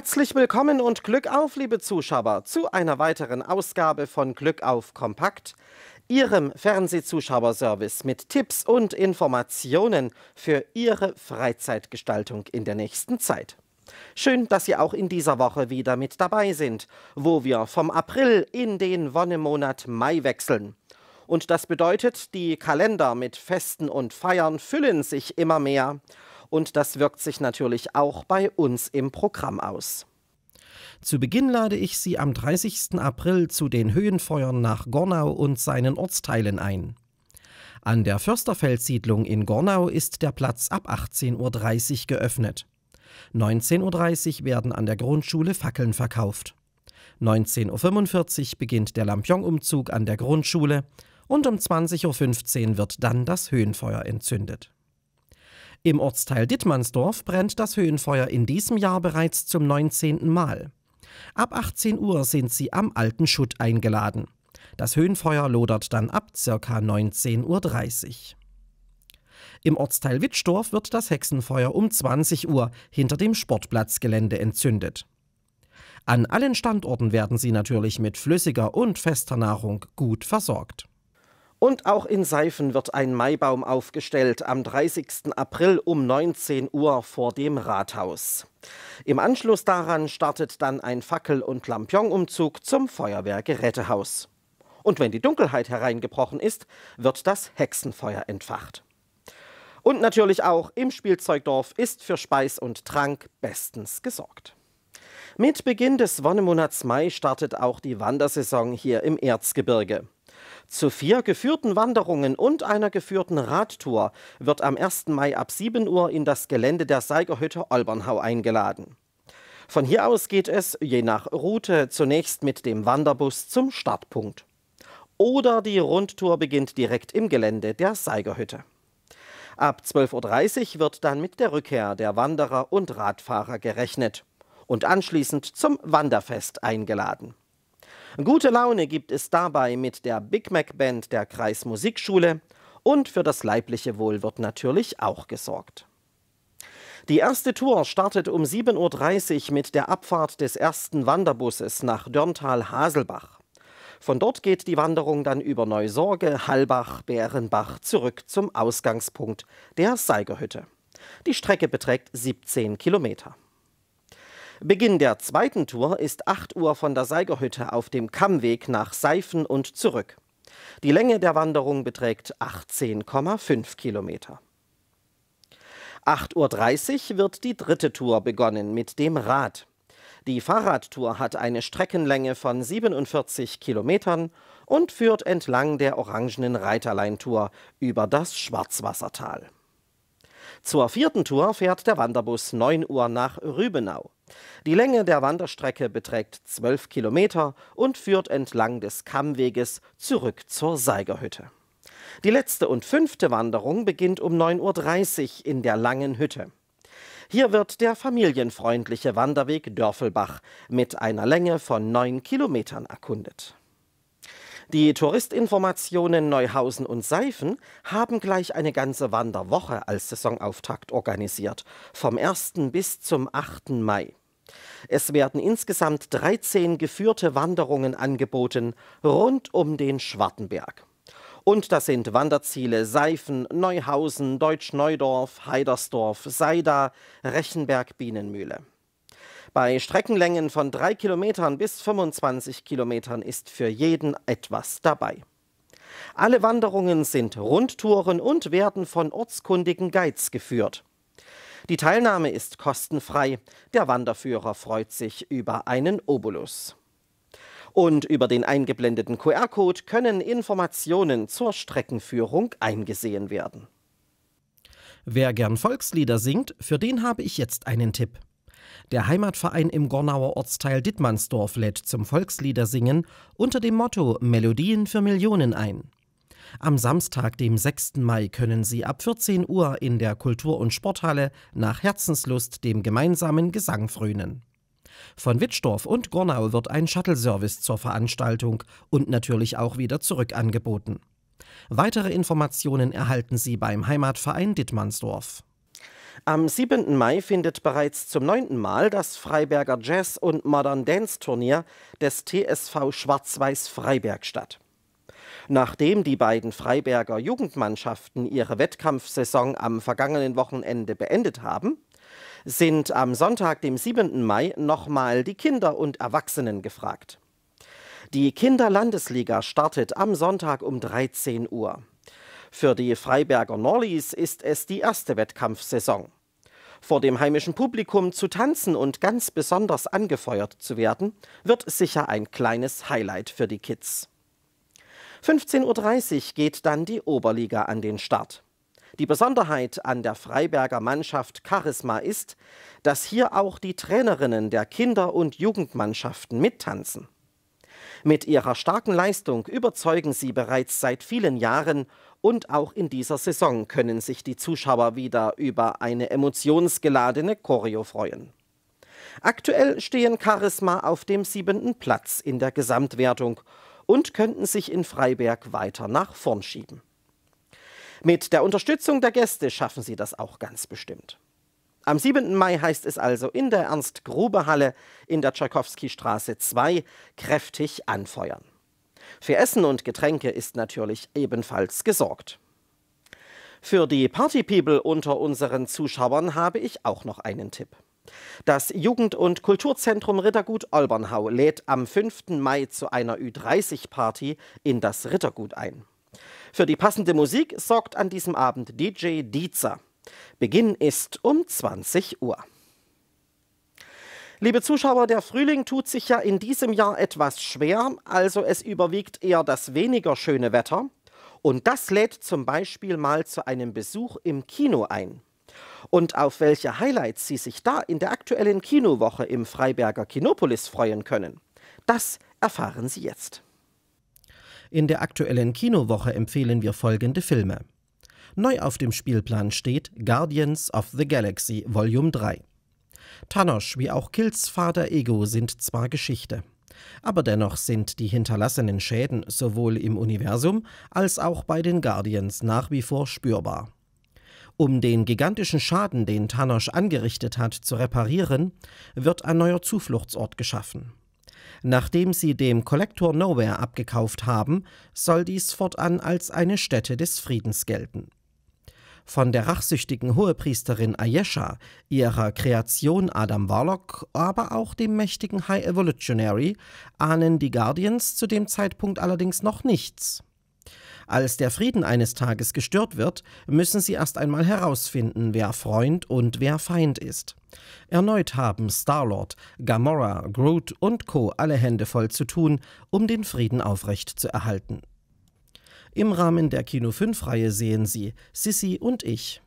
Herzlich willkommen und Glück auf, liebe Zuschauer, zu einer weiteren Ausgabe von Glück auf Kompakt, Ihrem Fernsehzuschauerservice mit Tipps und Informationen für Ihre Freizeitgestaltung in der nächsten Zeit. Schön, dass Sie auch in dieser Woche wieder mit dabei sind, wo wir vom April in den Wonnemonat Mai wechseln. Und das bedeutet, die Kalender mit Festen und Feiern füllen sich immer mehr. Und das wirkt sich natürlich auch bei uns im Programm aus. Zu Beginn lade ich Sie am 30. April zu den Höhenfeuern nach Gornau und seinen Ortsteilen ein. An der Försterfeldsiedlung in Gornau ist der Platz ab 18.30 Uhr geöffnet. 19.30 Uhr werden an der Grundschule Fackeln verkauft. 19.45 Uhr beginnt der Lampion-Umzug an der Grundschule und um 20.15 Uhr wird dann das Höhenfeuer entzündet. Im Ortsteil Dittmannsdorf brennt das Höhenfeuer in diesem Jahr bereits zum 19. Mal. Ab 18 Uhr sind sie am alten Schutt eingeladen. Das Höhenfeuer lodert dann ab ca. 19.30 Uhr. Im Ortsteil Wittsdorf wird das Hexenfeuer um 20 Uhr hinter dem Sportplatzgelände entzündet. An allen Standorten werden sie natürlich mit flüssiger und fester Nahrung gut versorgt. Und auch in Seifen wird ein Maibaum aufgestellt am 30. April um 19 Uhr vor dem Rathaus. Im Anschluss daran startet dann ein Fackel- und Lampionumzug zum Feuerwehrgerätehaus. Und wenn die Dunkelheit hereingebrochen ist, wird das Hexenfeuer entfacht. Und natürlich auch im Spielzeugdorf ist für Speis und Trank bestens gesorgt. Mit Beginn des Wonnemonats Mai startet auch die Wandersaison hier im Erzgebirge. Zu vier geführten Wanderungen und einer geführten Radtour wird am 1. Mai ab 7 Uhr in das Gelände der Seigerhütte Olbernhau eingeladen. Von hier aus geht es, je nach Route, zunächst mit dem Wanderbus zum Startpunkt. Oder die Rundtour beginnt direkt im Gelände der Seigerhütte. Ab 12.30 Uhr wird dann mit der Rückkehr der Wanderer und Radfahrer gerechnet und anschließend zum Wanderfest eingeladen. Gute Laune gibt es dabei mit der Big Mac Band der Kreismusikschule und für das leibliche Wohl wird natürlich auch gesorgt. Die erste Tour startet um 7.30 Uhr mit der Abfahrt des ersten Wanderbusses nach Dörntal-Haselbach. Von dort geht die Wanderung dann über Neusorge, Hallbach, Bärenbach zurück zum Ausgangspunkt der Seigerhütte. Die Strecke beträgt 17 Kilometer. Beginn der zweiten Tour ist 8 Uhr von der Seigerhütte auf dem Kammweg nach Seifen und zurück. Die Länge der Wanderung beträgt 18,5 Kilometer. 8.30 Uhr wird die dritte Tour begonnen mit dem Rad. Die Fahrradtour hat eine Streckenlänge von 47 Kilometern und führt entlang der orangenen Reiterleintour über das Schwarzwassertal. Zur vierten Tour fährt der Wanderbus 9 Uhr nach Rübenau. Die Länge der Wanderstrecke beträgt 12 Kilometer und führt entlang des Kammweges zurück zur Seigerhütte. Die letzte und fünfte Wanderung beginnt um 9.30 Uhr in der Langen Hütte. Hier wird der familienfreundliche Wanderweg Dörfelbach mit einer Länge von 9 Kilometern erkundet. Die Touristinformationen Neuhausen und Seifen haben gleich eine ganze Wanderwoche als Saisonauftakt organisiert, vom 1. bis zum 8. Mai. Es werden insgesamt 13 geführte Wanderungen angeboten rund um den Schwartenberg. Und das sind Wanderziele Seifen, Neuhausen, Deutsch-Neudorf, Heidersdorf, Seida, Rechenberg-Bienenmühle. Bei Streckenlängen von 3 Kilometern bis 25 Kilometern ist für jeden etwas dabei. Alle Wanderungen sind Rundtouren und werden von ortskundigen Guides geführt. Die Teilnahme ist kostenfrei. Der Wanderführer freut sich über einen Obolus. Und über den eingeblendeten QR-Code können Informationen zur Streckenführung eingesehen werden. Wer gern Volkslieder singt, für den habe ich jetzt einen Tipp. Der Heimatverein im Gornauer Ortsteil Dittmannsdorf lädt zum Volksliedersingen unter dem Motto Melodien für Millionen ein. Am Samstag, dem 6. Mai, können Sie ab 14 Uhr in der Kultur- und Sporthalle nach Herzenslust dem gemeinsamen Gesang frönen. Von Wittstorf und Gornau wird ein Shuttle-Service zur Veranstaltung und natürlich auch wieder zurück angeboten. Weitere Informationen erhalten Sie beim Heimatverein Dittmannsdorf. Am 7. Mai findet bereits zum neunten Mal das Freiberger Jazz- und Modern Dance-Turnier des TSV Schwarz-Weiß Freiberg statt. Nachdem die beiden Freiberger Jugendmannschaften ihre Wettkampfsaison am vergangenen Wochenende beendet haben, sind am Sonntag, dem 7. Mai, nochmal die Kinder und Erwachsenen gefragt. Die Kinderlandesliga startet am Sonntag um 13 Uhr. Für die Freiberger Norlis ist es die erste Wettkampfsaison. Vor dem heimischen Publikum zu tanzen und ganz besonders angefeuert zu werden, wird sicher ein kleines Highlight für die Kids. 15.30 Uhr geht dann die Oberliga an den Start. Die Besonderheit an der Freiberger Mannschaft Charisma ist, dass hier auch die Trainerinnen der Kinder- und Jugendmannschaften mittanzen. Mit ihrer starken Leistung überzeugen sie bereits seit vielen Jahren und auch in dieser Saison können sich die Zuschauer wieder über eine emotionsgeladene Choreo freuen. Aktuell stehen Charisma auf dem siebenten Platz in der Gesamtwertung und könnten sich in Freiberg weiter nach vorn schieben. Mit der Unterstützung der Gäste schaffen sie das auch ganz bestimmt. Am 7. Mai heißt es also in der Ernst-Grube-Halle in der Tschaikowski-Straße 2 kräftig anfeuern. Für Essen und Getränke ist natürlich ebenfalls gesorgt. Für die Partypeople unter unseren Zuschauern habe ich auch noch einen Tipp. Das Jugend- und Kulturzentrum Rittergut Olbernhau lädt am 5. Mai zu einer Ü30-Party in das Rittergut ein. Für die passende Musik sorgt an diesem Abend DJ Dietzer. Beginn ist um 20 Uhr. Liebe Zuschauer, der Frühling tut sich ja in diesem Jahr etwas schwer, also es überwiegt eher das weniger schöne Wetter. Und das lädt zum Beispiel mal zu einem Besuch im Kino ein. Und auf welche Highlights Sie sich da in der aktuellen Kinowoche im Freiberger Kinopolis freuen können, das erfahren Sie jetzt. In der aktuellen Kinowoche empfehlen wir folgende Filme. Neu auf dem Spielplan steht Guardians of the Galaxy Volume 3. Tanosch wie auch Kills Vater Ego sind zwar Geschichte. Aber dennoch sind die hinterlassenen Schäden sowohl im Universum als auch bei den Guardians nach wie vor spürbar. Um den gigantischen Schaden, den Tanosch angerichtet hat, zu reparieren, wird ein neuer Zufluchtsort geschaffen. Nachdem sie dem Collector Nowhere abgekauft haben, soll dies fortan als eine Stätte des Friedens gelten. Von der rachsüchtigen Hohepriesterin Ayesha, ihrer Kreation Adam Warlock, aber auch dem mächtigen High Evolutionary ahnen die Guardians zu dem Zeitpunkt allerdings noch nichts. Als der Frieden eines Tages gestört wird, müssen sie erst einmal herausfinden, wer Freund und wer Feind ist. Erneut haben Star-Lord, Gamora, Groot und Co. alle Hände voll zu tun, um den Frieden aufrecht zu erhalten. Im Rahmen der Kino 5-Reihe sehen Sie Sissi und ich.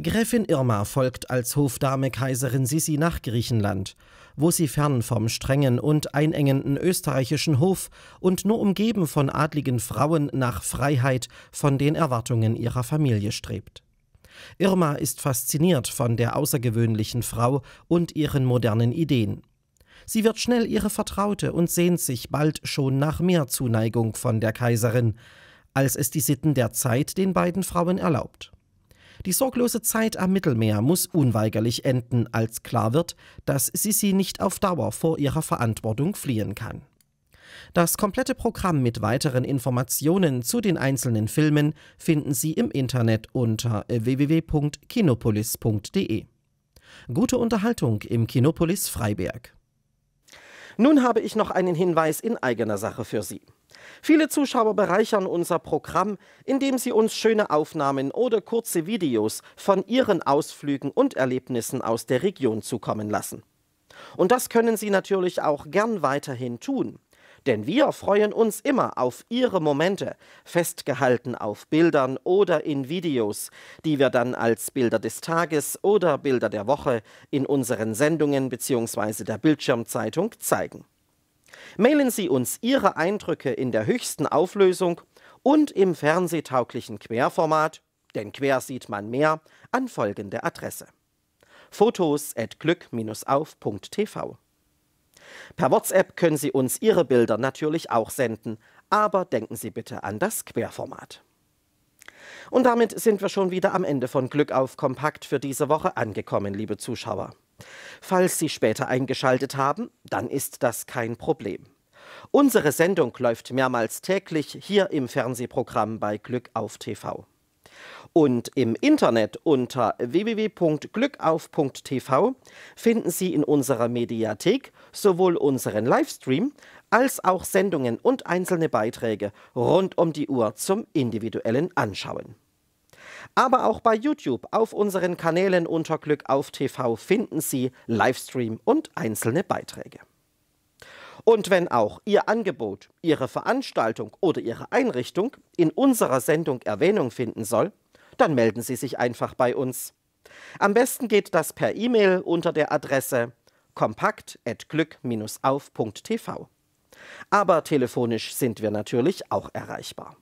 Gräfin Irma folgt als Hofdame Kaiserin Sissi nach Griechenland, wo sie fern vom strengen und einengenden österreichischen Hof und nur umgeben von adligen Frauen nach Freiheit von den Erwartungen ihrer Familie strebt. Irma ist fasziniert von der außergewöhnlichen Frau und ihren modernen Ideen. Sie wird schnell ihre Vertraute und sehnt sich bald schon nach mehr Zuneigung von der Kaiserin, als es die Sitten der Zeit den beiden Frauen erlaubt. Die sorglose Zeit am Mittelmeer muss unweigerlich enden, als klar wird, dass Sisi nicht auf Dauer vor ihrer Verantwortung fliehen kann. Das komplette Programm mit weiteren Informationen zu den einzelnen Filmen finden Sie im Internet unter www.kinopolis.de. Gute Unterhaltung im Kinopolis Freiberg. Nun habe ich noch einen Hinweis in eigener Sache für Sie. Viele Zuschauer bereichern unser Programm, indem sie uns schöne Aufnahmen oder kurze Videos von ihren Ausflügen und Erlebnissen aus der Region zukommen lassen. Und das können Sie natürlich auch gern weiterhin tun. Denn wir freuen uns immer auf Ihre Momente, festgehalten auf Bildern oder in Videos, die wir dann als Bilder des Tages oder Bilder der Woche in unseren Sendungen bzw. der Bildschirmzeitung zeigen. Mailen Sie uns Ihre Eindrücke in der höchsten Auflösung und im fernsehtauglichen Querformat, denn quer sieht man mehr, an folgende Adresse. Fotos at glück-auf.tv Per WhatsApp können Sie uns Ihre Bilder natürlich auch senden, aber denken Sie bitte an das Querformat. Und damit sind wir schon wieder am Ende von Glück auf Kompakt für diese Woche angekommen, liebe Zuschauer. Falls Sie später eingeschaltet haben, dann ist das kein Problem. Unsere Sendung läuft mehrmals täglich hier im Fernsehprogramm bei Glück auf TV. Und im Internet unter www.glückauf.tv finden Sie in unserer Mediathek sowohl unseren Livestream als auch Sendungen und einzelne Beiträge rund um die Uhr zum individuellen Anschauen. Aber auch bei YouTube, auf unseren Kanälen unter Glück auf TV finden Sie Livestream und einzelne Beiträge. Und wenn auch Ihr Angebot, Ihre Veranstaltung oder Ihre Einrichtung in unserer Sendung Erwähnung finden soll, dann melden Sie sich einfach bei uns. Am besten geht das per E-Mail unter der Adresse kompakt.glück-auf.tv. Aber telefonisch sind wir natürlich auch erreichbar.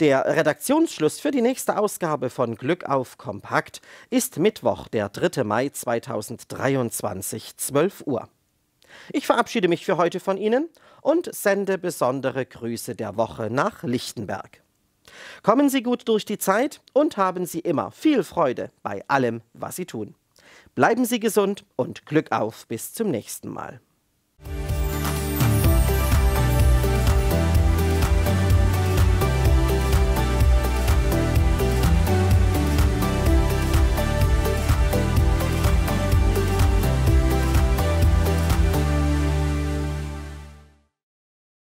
Der Redaktionsschluss für die nächste Ausgabe von Glück auf Kompakt ist Mittwoch, der 3. Mai 2023, 12 Uhr. Ich verabschiede mich für heute von Ihnen und sende besondere Grüße der Woche nach Lichtenberg. Kommen Sie gut durch die Zeit und haben Sie immer viel Freude bei allem, was Sie tun. Bleiben Sie gesund und Glück auf bis zum nächsten Mal.